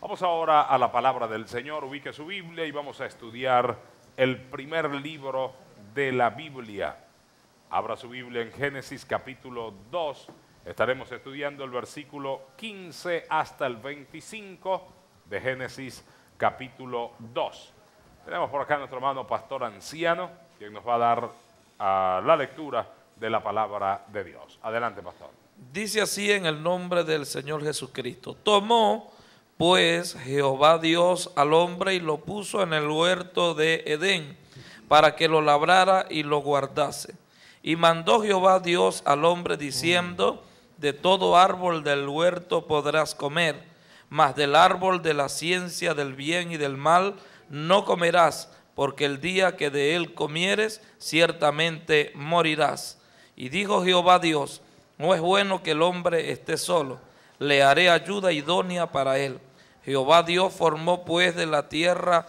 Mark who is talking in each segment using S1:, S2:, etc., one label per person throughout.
S1: Vamos ahora a la palabra del Señor, ubique su Biblia y vamos a estudiar el primer libro de la Biblia. Abra su Biblia en Génesis capítulo 2. Estaremos estudiando el versículo 15 hasta el 25 de Génesis capítulo 2. Tenemos por acá a nuestro hermano pastor anciano, quien nos va a dar ah, la lectura de la palabra de Dios. Adelante, pastor. Dice así en el nombre del Señor Jesucristo. Tomó pues Jehová Dios al hombre y lo puso en el huerto de Edén para que lo labrara y lo guardase. Y mandó Jehová Dios al hombre diciendo, de todo árbol del huerto podrás comer mas del árbol de la ciencia del bien y del mal no comerás, porque el día que de él comieres, ciertamente morirás. Y dijo Jehová Dios, no es bueno que el hombre esté solo, le haré ayuda idónea para él. Jehová Dios formó pues de la tierra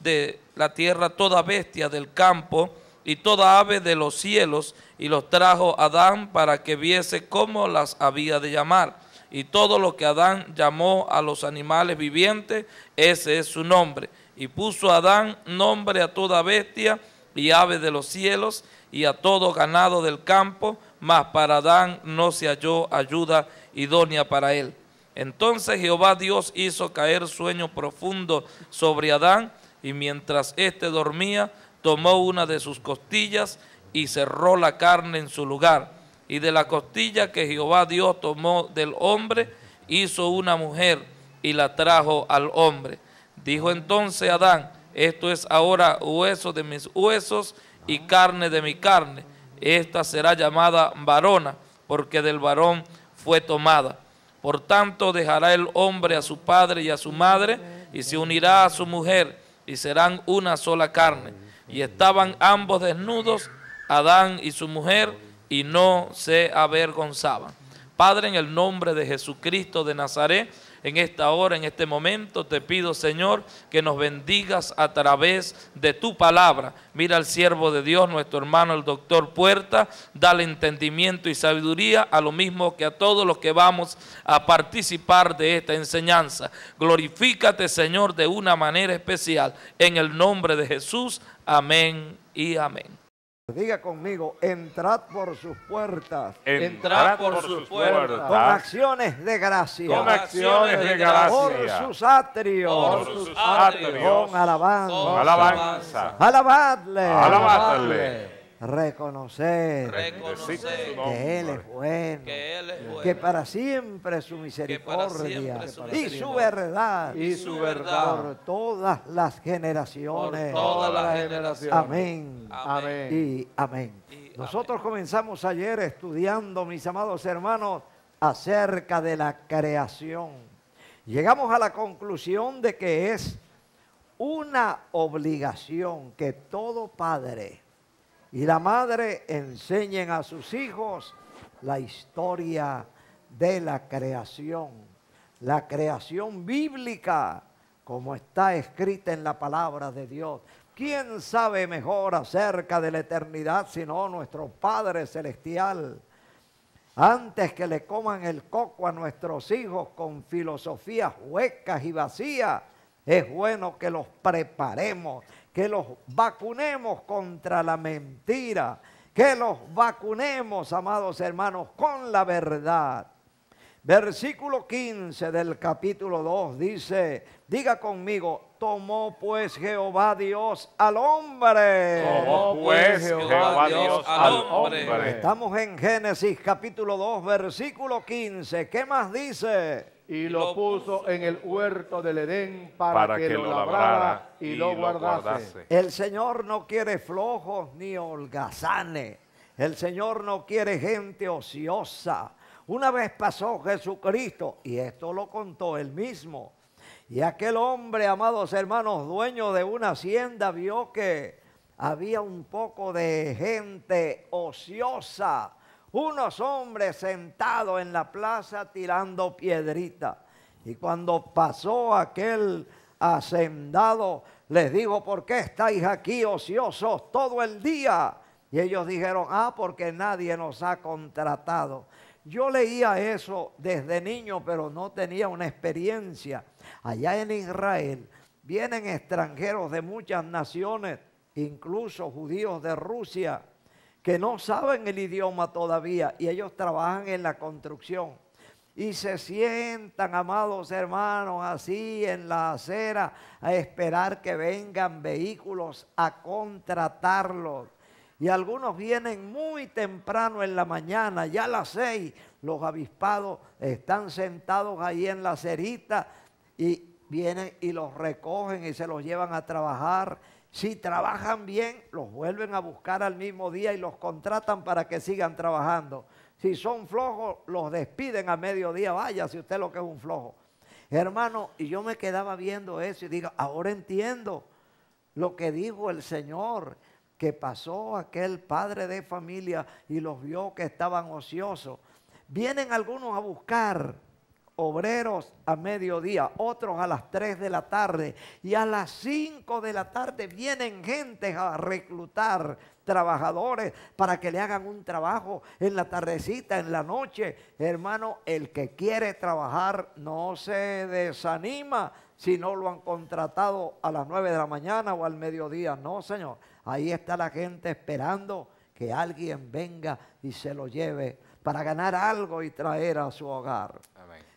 S1: de la tierra toda bestia del campo y toda ave de los cielos y los trajo a Adán para que viese cómo las había de llamar y todo lo que Adán llamó a los animales vivientes, ese es su nombre. Y puso Adán nombre a toda bestia y ave de los cielos y a todo ganado del campo, mas para Adán no se halló ayuda idónea para él. Entonces Jehová Dios hizo caer sueño profundo sobre Adán y mientras éste dormía, tomó una de sus costillas y cerró la carne en su lugar y de la costilla que Jehová Dios tomó del hombre, hizo una mujer y la trajo al hombre. Dijo entonces Adán, esto es ahora hueso de mis huesos y carne de mi carne. Esta será llamada varona, porque del varón fue tomada. Por tanto, dejará el hombre a su padre y a su madre, y se unirá a su mujer, y serán una sola carne. Y estaban ambos desnudos, Adán y su mujer, y no se avergonzaba. Padre, en el nombre de Jesucristo de Nazaret, en esta hora, en este momento, te pido, Señor, que nos bendigas a través de tu palabra. Mira al siervo de Dios, nuestro hermano, el doctor Puerta, dale entendimiento y sabiduría a lo mismo que a todos los que vamos a participar de esta enseñanza. Glorifícate, Señor, de una manera especial. En el nombre de Jesús, amén y amén.
S2: Diga conmigo, entrad por sus puertas. Entrad por, sus puertas. Con acciones de gracia. Con acciones de gracia. Por sus atrios. Por sus atrios. Con alabanza. Con alabanza. Alabadle. Alabadle reconocer, que, él es bueno, que para siempre su misericordia, y su verdad, y su verdad por todas las generaciones. Amén. Y amén. Nosotros comenzamos ayer estudiando, mis amados hermanos, acerca de la creación. Llegamos a la conclusión de que es una obligación que todo padre, y la madre enseñen a sus hijos la historia de la creación, la creación bíblica como está escrita en la palabra de Dios. ¿Quién sabe mejor acerca de la eternidad sino nuestro Padre Celestial? Antes que le coman el coco a nuestros hijos con filosofías huecas y vacías, es bueno que los preparemos que los vacunemos contra la mentira, que los vacunemos, amados hermanos, con la verdad. Versículo 15 del capítulo 2 dice, diga conmigo, Tomó pues Jehová Dios al hombre. Tomó pues, pues Jehová Dios al hombre. Estamos en Génesis capítulo 2, versículo 15. ¿Qué más dice? Y lo puso en el huerto del Edén para, que, lo labrara y, lo guardase. El Señor no quiere flojos ni holgazanes. El Señor no quiere gente ociosa. Una vez pasó Jesucristo, y esto lo contó él mismo y aquel hombre, amados hermanos, dueño de una hacienda, vio que había un poco de gente ociosa, unos hombres sentados en la plaza tirando piedrita. Y cuando pasó aquel hacendado, les dijo, ¿por qué estáis aquí ociosos todo el día? Y ellos dijeron, ah, porque nadie nos ha contratado. Yo leía eso desde niño, pero no tenía una experiencia. Allá en Israel vienen extranjeros de muchas naciones, incluso judíos de Rusia, que no saben el idioma todavía y ellos trabajan en la construcción. Y se sientan, amados hermanos, así en la acera a esperar que vengan vehículos a contratarlos y algunos vienen muy temprano en la mañana, ya a las seis, los avispados están sentados ahí en la cerita y vienen y los recogen y se los llevan a trabajar. Si trabajan bien, los vuelven a buscar al mismo día y los contratan para que sigan trabajando. Si son flojos, los despiden a mediodía. Vaya, si usted lo que es un flojo. Hermano, y yo me quedaba viendo eso y digo, ahora entiendo lo que dijo el Señor que pasó aquel padre de familia y los vio que estaban ociosos. Vienen algunos a buscar obreros a mediodía, otros a las 3 de la tarde y a las 5 de la tarde vienen gentes a reclutar trabajadores para que le hagan un trabajo en la tardecita, en la noche. Hermano, el que quiere trabajar no se desanima si no lo han contratado a las 9 de la mañana o al mediodía. No, Señor Ahí está la gente esperando que alguien venga y se lo lleve para ganar algo y traer a su hogar.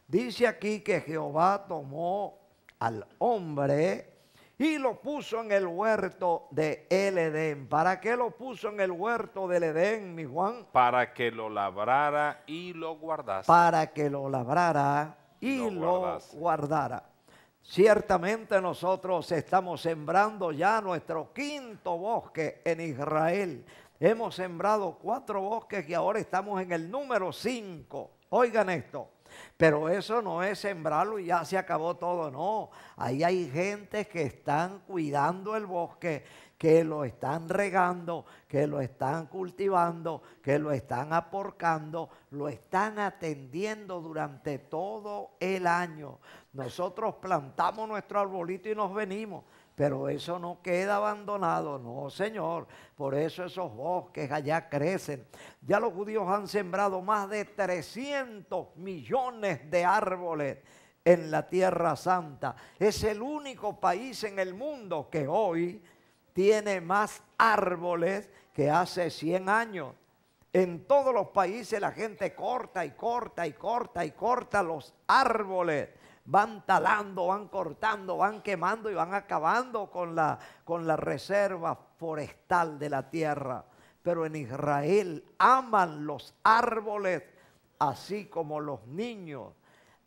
S2: Dice aquí que Jehová tomó al hombre y lo puso en el huerto de el Edén. ¿Para qué lo puso en el huerto del Edén, mi Juan?
S1: Para que lo labrara y lo guardase. Para
S2: que lo labrara y lo, lo guardara. Ciertamente nosotros estamos sembrando ya nuestro quinto bosque en Israel. Hemos sembrado cuatro bosques y ahora estamos en el número cinco. Oigan esto. Pero eso no es sembrarlo y ya se acabó todo, no. Ahí hay gente que están cuidando el bosque, que lo están regando, que lo están cultivando, que lo están aporcando, lo están atendiendo durante todo el año. Nosotros plantamos nuestro arbolito y nos venimos. Pero eso no queda abandonado, no, Señor. Por eso esos bosques allá crecen. Ya los judíos han sembrado más de 300 millones de árboles en la Tierra Santa. Es el único país en el mundo que hoy tiene más árboles que hace 100 años. En todos los países la gente corta y corta y corta y corta los árboles van talando, van cortando, van quemando y van acabando con la, con la reserva forestal de la tierra. Pero en Israel aman los árboles, así como los niños.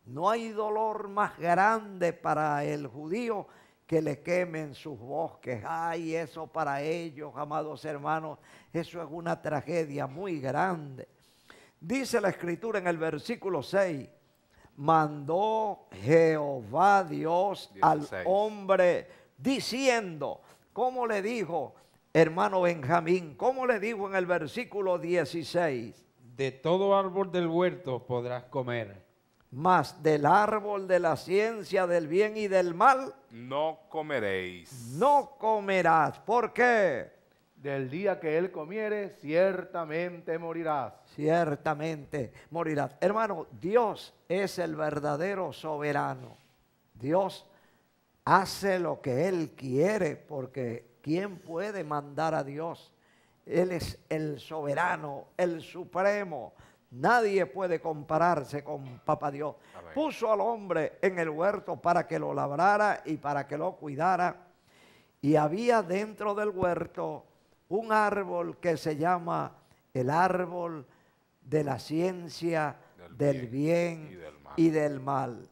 S2: No hay dolor más grande para el judío que le quemen sus bosques. Ay, eso para ellos, amados hermanos, eso es una tragedia muy grande. Dice la escritura en el versículo 6, mandó Jehová Dios al hombre diciendo, ¿cómo le dijo hermano Benjamín? ¿Cómo le dijo en el versículo 16? De todo árbol del huerto podrás comer. Mas del árbol de la ciencia del bien y del mal
S1: no comeréis.
S2: No comerás. ¿Por qué? del día que él comiere, ciertamente morirás. Ciertamente morirás. Hermano, Dios es el verdadero soberano. Dios hace lo que él quiere, porque ¿quién puede mandar a Dios? Él es el soberano, el supremo. Nadie puede compararse con Papá Dios. Puso al hombre en el huerto para que lo labrara y para que lo cuidara. Y había dentro del huerto un árbol que se llama el árbol de la ciencia del, bien, y, del y del mal.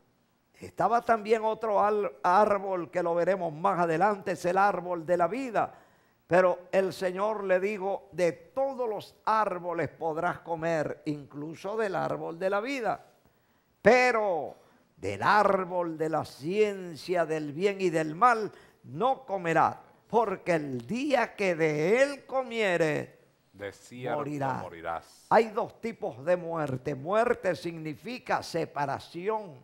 S2: Estaba también otro árbol que lo veremos más adelante, es el árbol de la vida. Pero el Señor le dijo, de todos los árboles podrás comer, incluso del árbol de la vida. Pero del árbol de la ciencia del bien y del mal no comerás porque el día que de él comiere,
S1: morirás.
S2: Hay dos tipos de muerte. Muerte significa separación.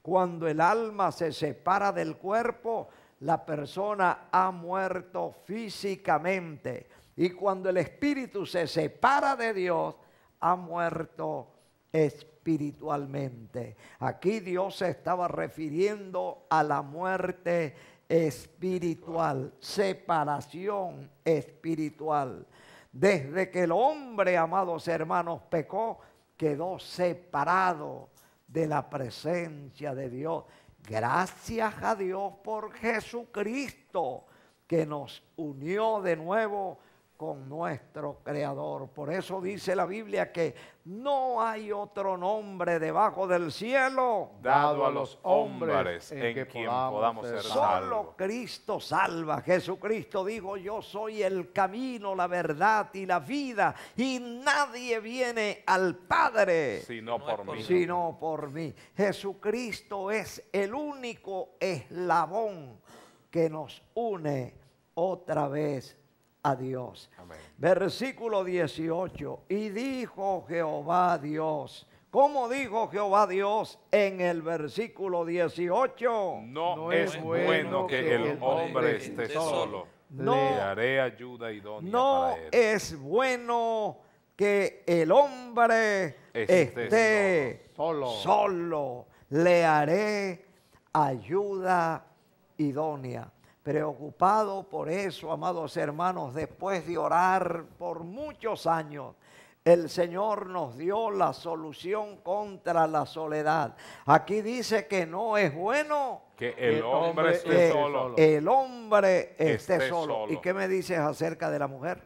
S2: Cuando el alma se separa del cuerpo, la persona ha muerto físicamente. Y cuando el espíritu se separa de Dios, ha muerto espiritualmente. Aquí Dios se estaba refiriendo a la muerte espiritual, separación espiritual. Desde que el hombre, amados hermanos, pecó, quedó separado de la presencia de Dios. Gracias a Dios por Jesucristo que nos unió de nuevo con nuestro Creador. Por eso dice la Biblia que no hay otro nombre debajo del cielo dado a los hombres en, quien podamos ser salvos. Solo Cristo salva. Jesucristo dijo, yo soy el camino, la verdad y la vida. Y nadie viene al Padre
S1: sino por mí. Sino
S2: por mí. Jesucristo es el único eslabón que nos une otra vez a Dios. Versículo 18. Y dijo Jehová Dios. ¿Cómo dijo Jehová Dios en el versículo 18? No, es bueno que, el hombre esté solo.
S1: Le haré ayuda idónea
S2: no para él. es bueno que el hombre esté, esté solo. solo. Le haré ayuda idónea. Preocupado por eso, amados hermanos, después de orar por muchos años, el Señor nos dio la solución contra la soledad. Aquí dice que no es bueno
S1: que el, hombre, esté solo. El hombre esté, solo. ¿Y qué
S2: me dices acerca de la mujer?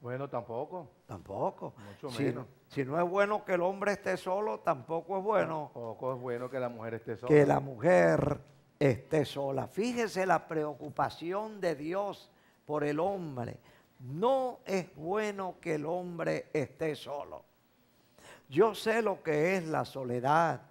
S2: Bueno, tampoco. Tampoco. Mucho si, menos. si, no es bueno que el hombre esté solo, tampoco es bueno. es bueno que la mujer esté solo. Que la mujer esté sola. Fíjese la preocupación de Dios por el hombre. No es bueno que el hombre esté solo. Yo sé lo que es la soledad.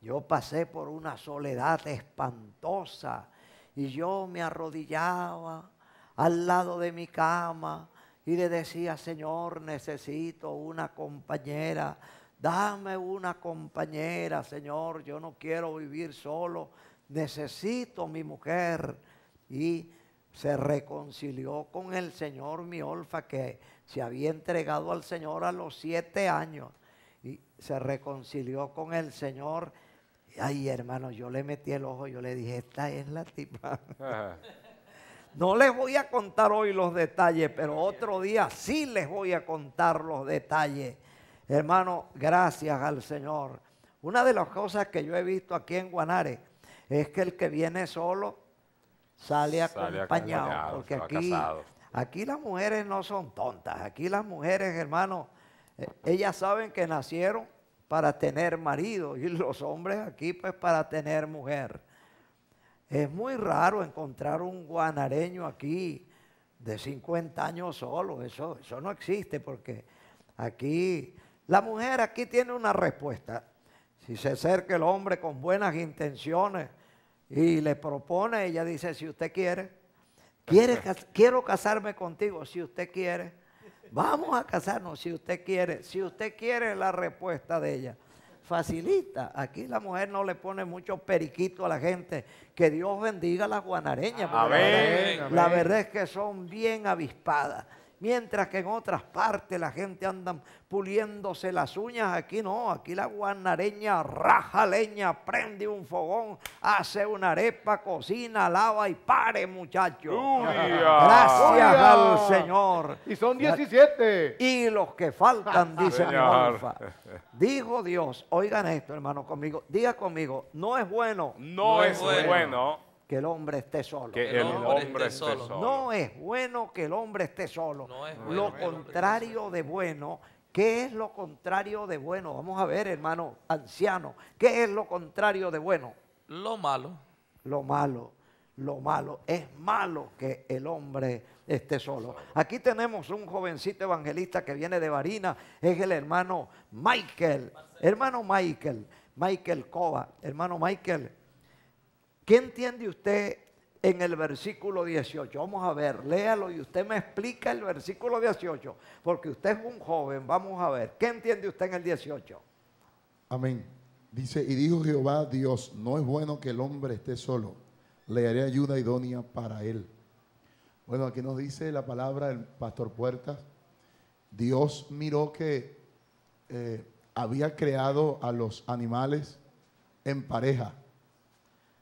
S2: Yo pasé por una soledad espantosa y yo me arrodillaba al lado de mi cama y le decía, Señor, necesito una compañera. Dame una compañera, Señor. Yo no quiero vivir solo necesito mi mujer. Y se reconcilió con el señor mi olfa que se había entregado al Señor a los siete años. Y se reconcilió con el Señor. Ay, hermano, yo le metí el ojo, yo le dije, esta es la tipa. No les voy a contar hoy los detalles, pero otro día sí les voy a contar los detalles. Hermano, gracias al Señor. Una de las cosas que yo he visto aquí en Guanare es que el que viene solo sale, acompañado, porque aquí, las mujeres no son tontas, aquí las mujeres, hermano, eh, ellas saben que nacieron para tener marido y los hombres aquí pues para tener mujer. Es muy raro encontrar un guanareño aquí de 50 años solo, eso, eso no existe porque aquí la mujer aquí tiene una respuesta. Si se acerca el hombre con buenas intenciones, y le propone, ella dice, si usted quiere, quiere quiero casarme contigo, si usted quiere, vamos a casarnos, si usted quiere, si usted quiere la respuesta de ella. Facilita, aquí la mujer no le pone mucho periquito a la gente. Que Dios bendiga a las guanareñas. la, la verdad es que son bien avispadas. Mientras que en otras partes la gente anda puliéndose las uñas, aquí no, aquí la guanareña raja leña, prende un fogón, hace una arepa, cocina, lava y pare, muchachos. Gracias al Señor. Y son 17. Y los que faltan, dice Alfa. Dijo Dios, oigan esto, hermano, conmigo, diga conmigo, no es bueno. No, es, bueno que el hombre esté solo. No es bueno que el hombre esté solo. lo contrario de bueno ¿Qué es lo contrario de bueno? Vamos a ver, hermano anciano. ¿Qué es lo contrario de bueno? Lo malo. Lo malo. Lo malo. Es malo que el hombre esté solo. Aquí tenemos un jovencito evangelista que viene de Varina. Es el hermano Michael. Hermano Michael. Michael Cova. Hermano Michael, ¿Qué entiende usted en el versículo 18? Vamos a ver, léalo y usted me explica el versículo 18, porque usted es un joven, vamos a ver. ¿Qué entiende usted en el 18?
S3: Amén. Dice, y dijo Jehová Dios, no es bueno que el hombre esté solo, le haré ayuda idónea para él. Bueno, aquí nos dice la palabra del pastor Puertas, Dios miró que eh, había creado a los animales en pareja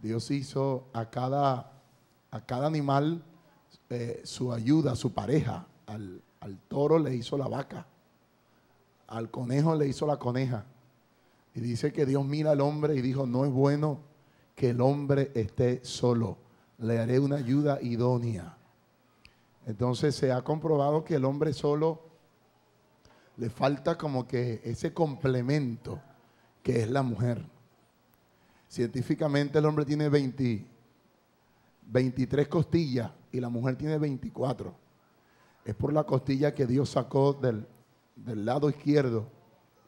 S3: Dios hizo a cada, a cada animal eh, su ayuda, su pareja. Al, al toro le hizo la vaca, al conejo le hizo la coneja. Y dice que Dios mira al hombre y dijo, no es bueno que el hombre esté solo, le haré una ayuda idónea. Entonces se ha comprobado que el hombre solo le falta como que ese complemento que es la mujer. Científicamente el hombre tiene 20, 23 costillas y la mujer tiene 24. Es por la costilla que Dios sacó del, del lado izquierdo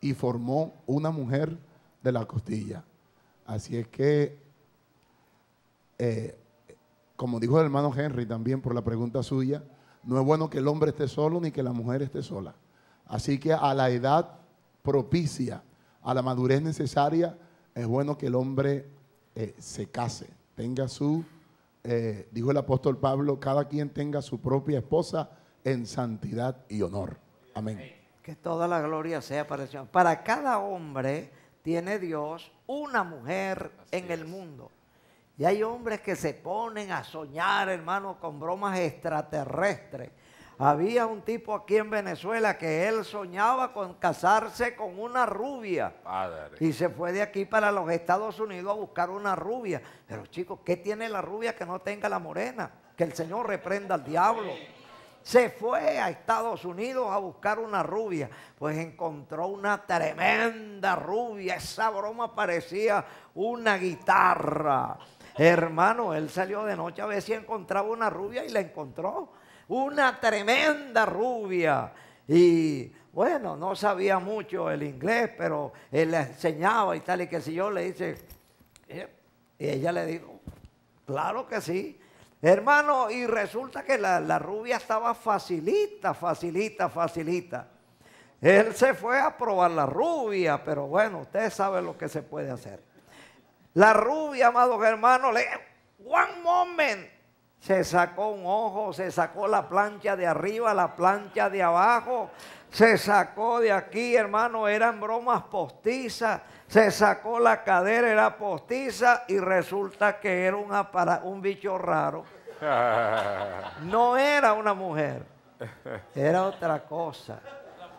S3: y formó una mujer de la costilla. Así es que, eh, como dijo el hermano Henry también por la pregunta suya, no es bueno que el hombre esté solo ni que la mujer esté sola. Así que a la edad propicia, a la madurez necesaria, es bueno que el hombre eh, se case, tenga su, eh, dijo el apóstol Pablo, cada quien tenga su propia esposa en santidad y honor. Amén.
S2: Que toda la gloria sea para el Señor. Para cada hombre tiene Dios una mujer en el mundo. Y hay hombres que se ponen a soñar, hermano, con bromas extraterrestres había un tipo aquí en Venezuela que él soñaba con casarse con una rubia. Y se fue de aquí para los Estados Unidos a buscar una rubia. Pero chicos, ¿qué tiene la rubia que no tenga la morena? Que el Señor reprenda al diablo. Se fue a Estados Unidos a buscar una rubia. Pues encontró una tremenda rubia. Esa broma parecía una guitarra. Hermano, él salió de noche a ver si encontraba una rubia y la encontró una tremenda rubia. Y bueno, no sabía mucho el inglés, pero él le enseñaba y tal, y que si yo le hice, eh, y ella le dijo, claro que sí. Hermano, y resulta que la, rubia estaba facilita, facilita, facilita. Él se fue a probar la rubia, pero bueno, usted sabe lo que se puede hacer. La rubia, amados hermanos, le one moment, se sacó un ojo, se sacó la plancha de arriba, la plancha de abajo, se sacó de aquí, hermano, eran bromas postizas, se sacó la cadera, era postiza y resulta que era un, un bicho raro. No era una mujer, era otra cosa.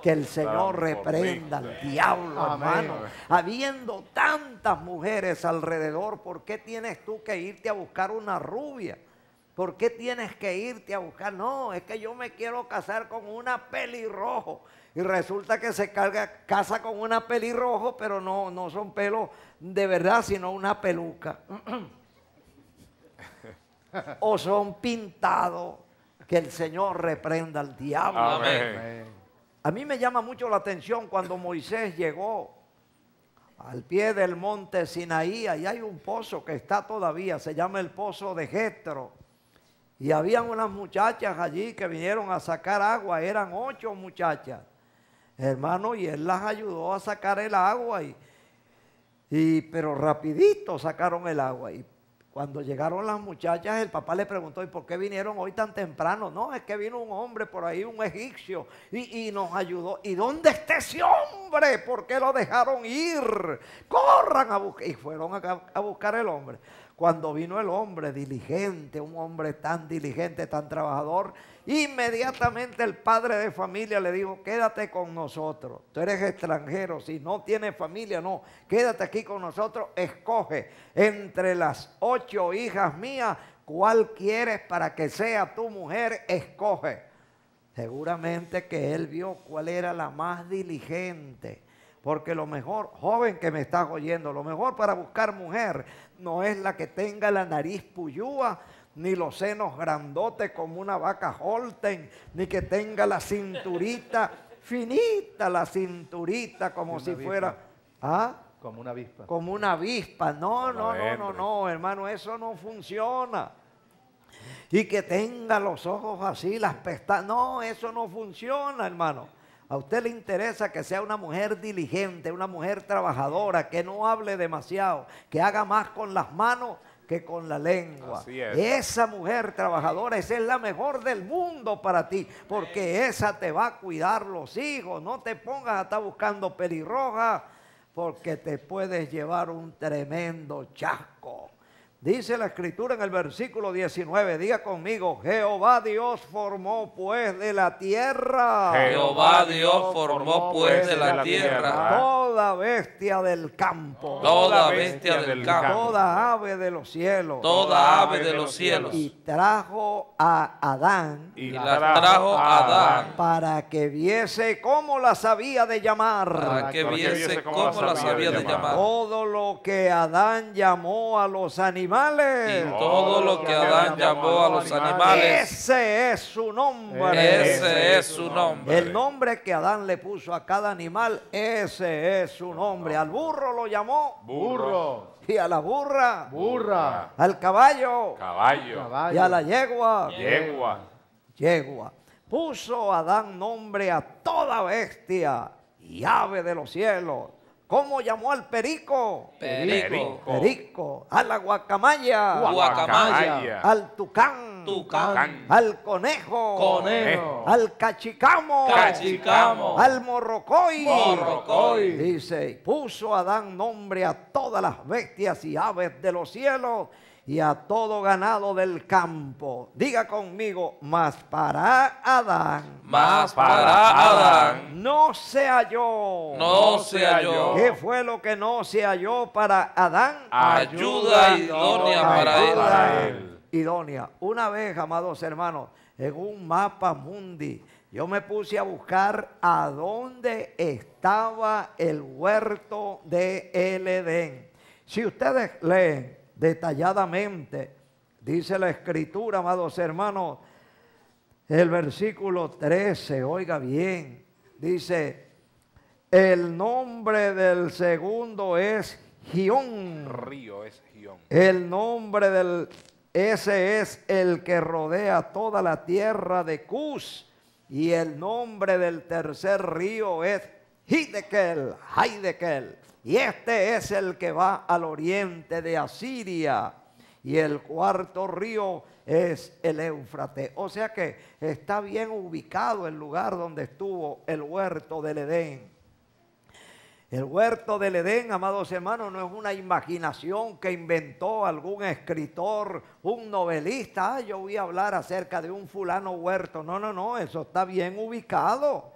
S2: Que el Señor reprenda al diablo, hermano. Habiendo tantas mujeres alrededor, ¿por qué tienes tú que irte a buscar una rubia? ¿Por qué tienes que irte a buscar? No, es que yo me quiero casar con una pelirrojo. Y resulta que se carga, casa con una pelirrojo, pero no, no son pelos de verdad, sino una peluca. o son pintados. Que el Señor reprenda al diablo. A mí me llama mucho la atención cuando Moisés llegó al pie del monte Sinaí. y hay un pozo que está todavía, se llama el pozo de Getro. Y habían unas muchachas allí que vinieron a sacar agua, eran ocho muchachas, hermano, y él las ayudó a sacar el agua, y, pero rapidito sacaron el agua. Y cuando llegaron las muchachas, el papá le preguntó, ¿y por qué vinieron hoy tan temprano? No, es que vino un hombre por ahí, un egipcio, y, nos ayudó. ¿Y dónde está ese hombre? ¿Por qué lo dejaron ir? Corran a buscar, y fueron a, a buscar el hombre. Cuando vino el hombre diligente, un hombre tan diligente, tan trabajador, inmediatamente el padre de familia le dijo, quédate con nosotros, tú eres extranjero, si no tienes familia, no, quédate aquí con nosotros, escoge entre las ocho hijas mías cuál quieres para que sea tu mujer, escoge. Seguramente que él vio cuál era la más diligente. Porque lo mejor, joven que me estás oyendo, lo mejor para buscar mujer no es la que tenga la nariz puyúa, ni los senos grandotes como una vaca Holten, ni que tenga la cinturita finita, la cinturita como si fuera. ¿Ah? Como una avispa. Como una avispa. No, no, no, no, no, hermano, eso no funciona. Y que tenga los ojos así, las pestañas. No, eso no funciona, hermano. A usted le interesa que sea una mujer diligente, una mujer trabajadora, que no hable demasiado, que haga más con las manos que con la lengua. Esa mujer trabajadora, esa es la mejor del mundo para ti, porque esa te va a cuidar los hijos. No te pongas a estar buscando pelirroja, porque te puedes llevar un tremendo chasco. Dice la escritura en el versículo 19, diga conmigo, Jehová Dios formó pues de la tierra. Jehová
S1: Dios formó pues de la tierra.
S2: Toda bestia del campo. Toda bestia del campo. Toda ave de los cielos. Toda ave de los cielos. Y trajo a Adán. Y la trajo a Adán. Para que viese cómo las había de llamar. Para que viese cómo las había de
S1: llamar. Todo
S2: lo que Adán llamó a los animales y todo lo que Adán llamó a los animales. Ese es su nombre. Ese es su nombre. El nombre que Adán le puso a cada animal, ese es su nombre. Al burro lo llamó. Burro. Y a la burra. Burra. Al caballo.
S1: Caballo. Y a la yegua. Yegua.
S2: Yegua. Puso Adán nombre a toda bestia y ave de los cielos ¿Cómo llamó al perico? Perico. Perico. A la guacamaya. Guacamaya. Al tucán. Tucán. Al conejo. Conejo. Al cachicamo. Cachicamo. Al morrocoy. Morrocoy. Dice, puso Adán nombre a todas las bestias y aves de los cielos y a todo ganado del campo. Diga conmigo, más para Adán. Más para Adán se halló. No, se ¿Qué fue lo que no se halló para Adán? Ayuda, idónea para, él. Idónea. Una vez, amados hermanos, en un mapa mundi, yo me puse a buscar a dónde estaba el huerto de el Edén. Si ustedes leen detalladamente, dice la escritura, amados hermanos, el versículo 13, oiga bien, Dice, el nombre del segundo es Gion, Río El nombre del, ese es el que rodea toda la tierra de Cus. Y el nombre del tercer río es Hidekel, Hidekel. Y este es el que va al oriente de Asiria y el cuarto río es el Éufrates. O sea que está bien ubicado el lugar donde estuvo el huerto del Edén. El huerto del Edén, amados hermanos, no es una imaginación que inventó algún escritor, un novelista. Ah, yo voy a hablar acerca de un fulano huerto. No, no, no, eso está bien ubicado.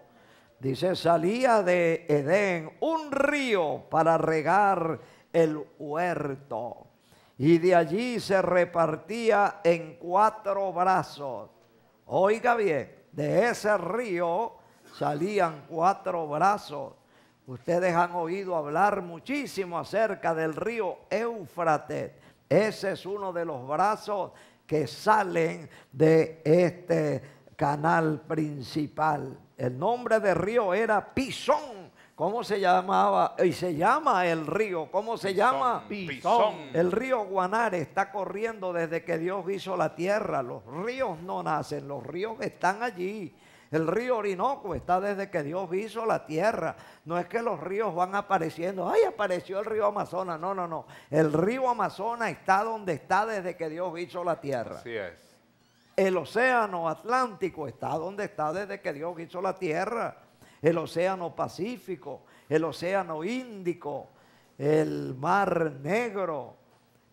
S2: Dice, salía de Edén un río para regar el huerto y de allí se repartía en cuatro brazos. Oiga bien, de ese río salían cuatro brazos. Ustedes han oído hablar muchísimo acerca del río Éufrates. Ese es uno de los brazos que salen de este canal principal. El nombre del río era Pisón ¿Cómo se llamaba? Y se llama el río. ¿Cómo se llama? El río Guanare está corriendo desde que Dios hizo la tierra. Los ríos no nacen, los ríos están allí. El río Orinoco está desde que Dios hizo la tierra. No es que los ríos van apareciendo. Ay, apareció el río Amazonas. No, no, no. El río Amazonas está donde está desde que Dios hizo la tierra. Así es. El océano Atlántico está donde está desde que Dios hizo la tierra el Océano Pacífico, el Océano Índico, el Mar Negro,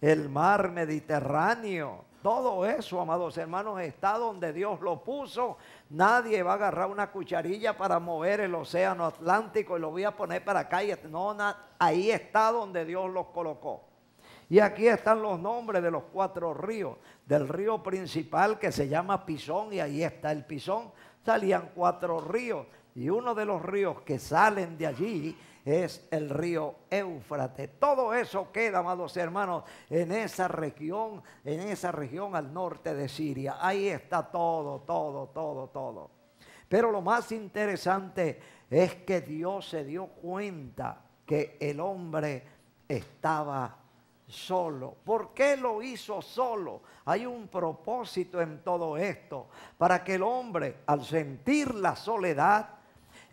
S2: el Mar Mediterráneo. Todo eso, amados hermanos, está donde Dios lo puso. Nadie va a agarrar una cucharilla para mover el océano Atlántico y lo voy a poner para acá. no, ahí está donde Dios los colocó. Y aquí están los nombres de los cuatro ríos. Del río principal que se llama Pisón y ahí está el Pisón. Salían cuatro ríos. Y uno de los ríos que salen de allí es el río Éufrates. Todo eso queda, amados hermanos, en esa región, en esa región al norte de Siria. Ahí está todo, todo, todo, todo. Pero lo más interesante es que Dios se dio cuenta que el hombre estaba solo. ¿Por qué lo hizo solo? Hay un propósito en todo esto, para que el hombre, al sentir la soledad,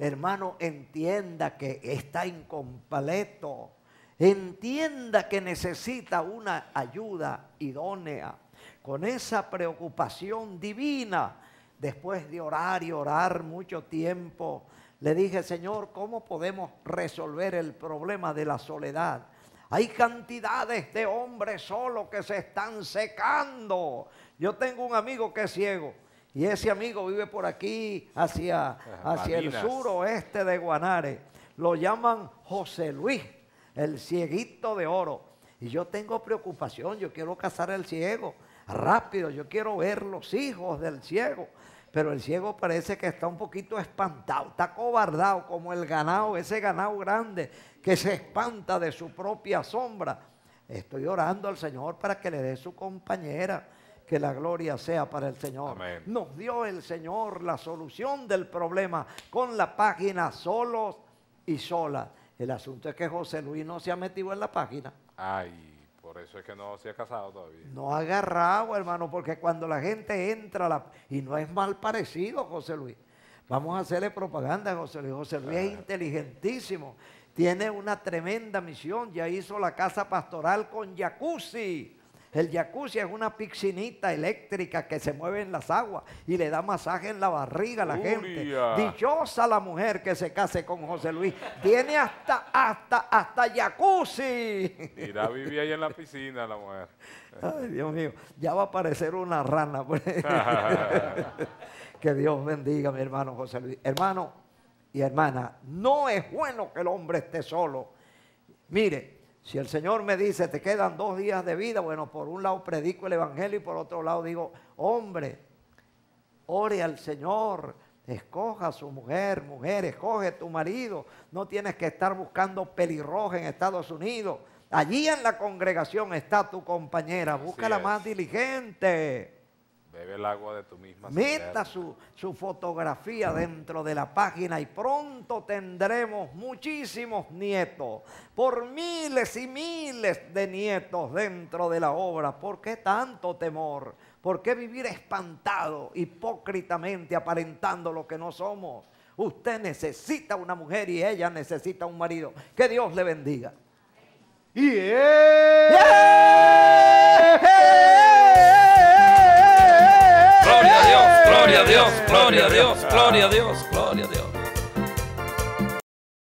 S2: hermano, entienda que está incompleto. Entienda que necesita una ayuda idónea. Con esa preocupación divina, después de orar y orar mucho tiempo, le dije, Señor, ¿cómo podemos resolver el problema de la soledad? Hay cantidades de hombres solos que se están secando. Yo tengo un amigo que es ciego y ese amigo vive por aquí, hacia, hacia el suroeste de Guanare. Lo llaman José Luis, el cieguito de oro. Y yo tengo preocupación, yo quiero casar al ciego rápido, yo quiero ver los hijos del ciego. Pero el ciego parece que está un poquito espantado, está cobardado como el ganado, ese ganado grande que se espanta de su propia sombra. Estoy orando al Señor para que le dé su compañera que la gloria sea para el Señor. Nos dio el Señor la solución del problema con la página solos y sola. El asunto es que José Luis no se ha metido en la página.
S1: Ay. Por eso es que no se ha casado todavía.
S2: No ha agarrado, hermano, porque cuando la gente entra, y no es mal parecido, José Luis. Vamos a hacerle propaganda a José Luis. José Luis es inteligentísimo. Tiene una tremenda misión. Ya hizo la casa pastoral con jacuzzi. El jacuzzi es una piscinita eléctrica que se mueve en las aguas y le da masaje en la barriga a la gente. Dichosa la mujer que se case con José Luis. Viene hasta, hasta, hasta jacuzzi.
S1: Mira, vivía ahí en la piscina la mujer.
S2: Ay, Dios mío, ya va a aparecer una rana. Pues. que Dios bendiga, mi hermano José Luis. Hermano y hermana, no es bueno que el hombre esté solo. Mire, si el Señor me dice, te quedan dos días de vida, bueno, por un lado predico el Evangelio y por otro lado digo, hombre, ore al Señor, escoja a su mujer, mujer, escoge tu marido. No tienes que estar buscando pelirroja en Estados Unidos. Allí en la congregación está tu compañera, búscala más diligente. Bebe
S1: el agua de tu misma Meta
S2: su, fotografía dentro de la página y pronto tendremos muchísimos nietos, por miles y miles de nietos dentro de la obra. ¿Por qué tanto temor? ¿Por qué vivir espantado, hipócritamente, aparentando lo que no somos? Usted necesita una mujer y ella necesita un marido. Que Dios le bendiga. Y
S1: Gloria a Dios, gloria a Dios. Dios.